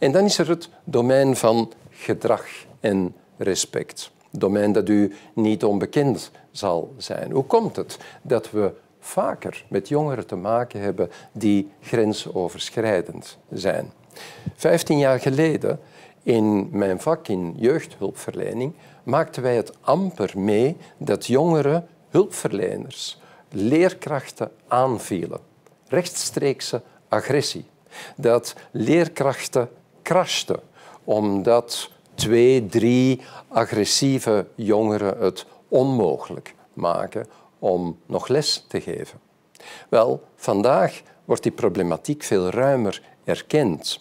En dan is er het domein van gedrag en respect. Domein dat u niet onbekend zal zijn. Hoe komt het dat we vaker met jongeren te maken hebben die grensoverschrijdend zijn? Vijftien jaar geleden, in mijn vak in jeugdhulpverlening, maakten wij het amper mee dat jongeren hulpverleners, leerkrachten aanvielen. Rechtstreekse agressie. Dat leerkrachten kraschte omdat twee, drie agressieve jongeren het onmogelijk maken om nog les te geven. Wel, vandaag wordt die problematiek veel ruimer erkend.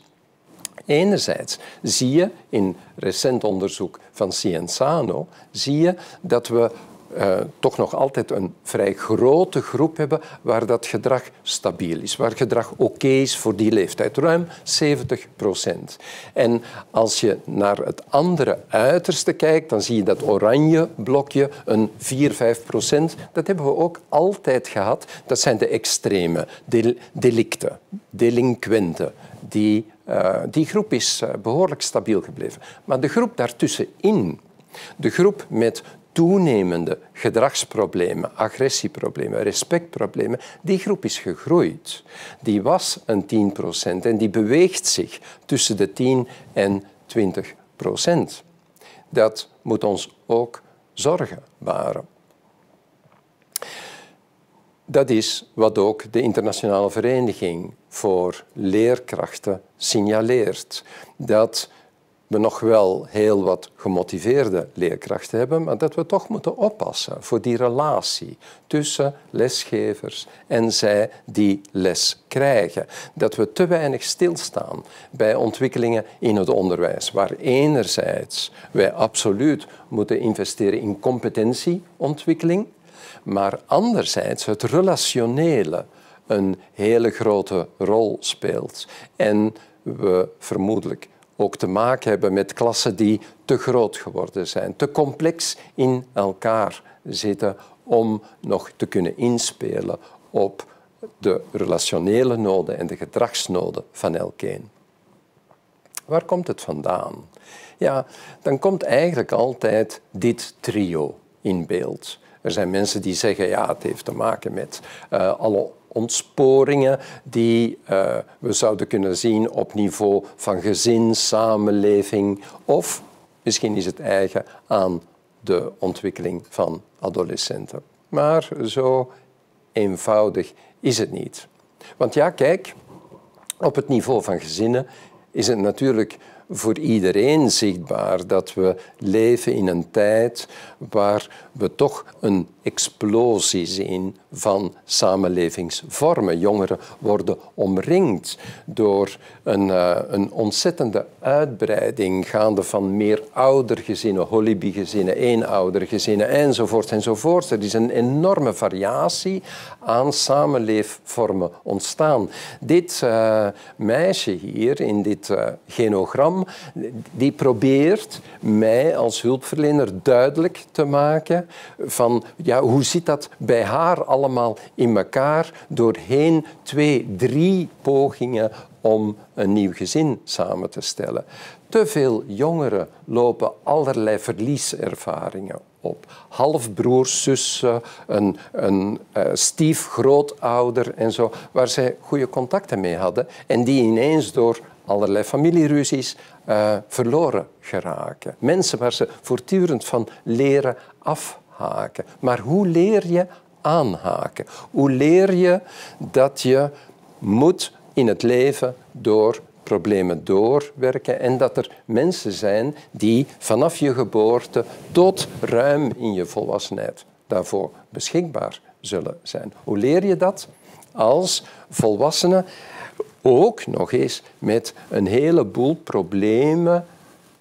Enerzijds zie je in recent onderzoek van Cienzano zie je dat we eh, toch nog altijd een vrij grote groep hebben waar dat gedrag stabiel is, waar gedrag oké is voor die leeftijd, ruim 70 procent. En als je naar het andere uiterste kijkt, dan zie je dat oranje blokje een 4, 5 procent. Dat hebben we ook altijd gehad. Dat zijn de extreme, de delicten, delinquenten, die eh, die groep is eh, behoorlijk stabiel gebleven. Maar de groep daartussenin, de groep met toenemende gedragsproblemen, agressieproblemen, respectproblemen, die groep is gegroeid. Die was een 10 procent en die beweegt zich tussen de 10 en 20 procent. Dat moet ons ook zorgen baren. Dat is wat ook de Internationale Vereniging voor Leerkrachten signaleert. Dat we nog wel heel wat gemotiveerde leerkrachten hebben, maar dat we toch moeten oppassen voor die relatie tussen lesgevers en zij die les krijgen. Dat we te weinig stilstaan bij ontwikkelingen in het onderwijs, waar enerzijds wij absoluut moeten investeren in competentieontwikkeling, maar anderzijds het relationele een hele grote rol speelt en we vermoedelijk ook te maken hebben met klassen die te groot geworden zijn, te complex in elkaar zitten om nog te kunnen inspelen op de relationele noden en de gedragsnoden van elkeen. Waar komt het vandaan? Ja, dan komt eigenlijk altijd dit trio in beeld. Er zijn mensen die zeggen, ja, het heeft te maken met uh, alle ontsporingen die eh, we zouden kunnen zien op niveau van gezin, samenleving of misschien is het eigen aan de ontwikkeling van adolescenten. Maar zo eenvoudig is het niet. Want ja, kijk, op het niveau van gezinnen is het natuurlijk voor iedereen zichtbaar dat we leven in een tijd waar we toch een explosie zien van samenlevingsvormen. Jongeren worden omringd door een, eh, een ontzettende uitbreiding, gaande van meer oudergezinnen, holibi-gezinnen, eenoudergezinnen enzovoort enzovoort. Er is een enorme variatie aan samenleefvormen ontstaan. Dit eh, meisje hier in dit eh, genogram die probeert mij als hulpverlener duidelijk te maken van ja, hoe zit dat bij haar allemaal in elkaar doorheen twee, drie pogingen om een nieuw gezin samen te stellen. Te veel jongeren lopen allerlei verlieservaringen op. Halfbroers, zussen, een, een uh, eh, stiefgrootouder en zo, waar zij goede contacten mee hadden en die ineens door allerlei familieruzies eh, verloren geraken. Mensen waar ze voortdurend van leren afhaken. Maar hoe leer je aanhaken? Hoe leer je dat je moet in het leven door problemen doorwerken en dat er mensen zijn die vanaf je geboorte tot ruim in je volwassenheid daarvoor beschikbaar zullen zijn. Hoe leer je dat? Als volwassenen? ook nog eens met een heleboel problemen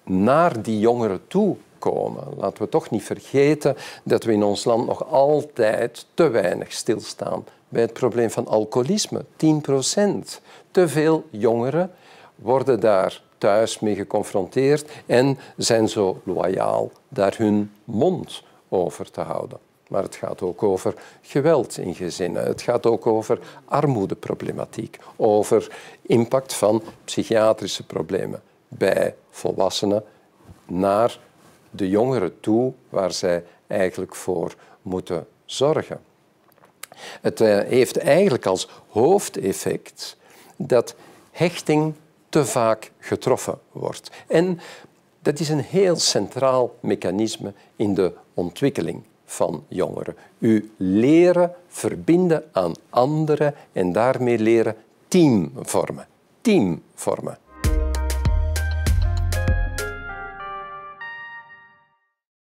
naar die jongeren toe komen. Laten we toch niet vergeten dat we in ons land nog altijd te weinig stilstaan bij het probleem van alcoholisme. 10 procent. Te veel jongeren worden daar thuis mee geconfronteerd en zijn zo loyaal daar hun mond over te houden. Maar het gaat ook over geweld in gezinnen. Het gaat ook over armoedeproblematiek, over impact van psychiatrische problemen bij volwassenen naar de jongeren toe waar zij eigenlijk voor moeten zorgen. Het eh, heeft eigenlijk als hoofdeffect dat hechting te vaak getroffen wordt. En dat is een heel centraal mechanisme in de ontwikkeling van jongeren. U leren verbinden aan anderen en daarmee leren team vormen. Team vormen.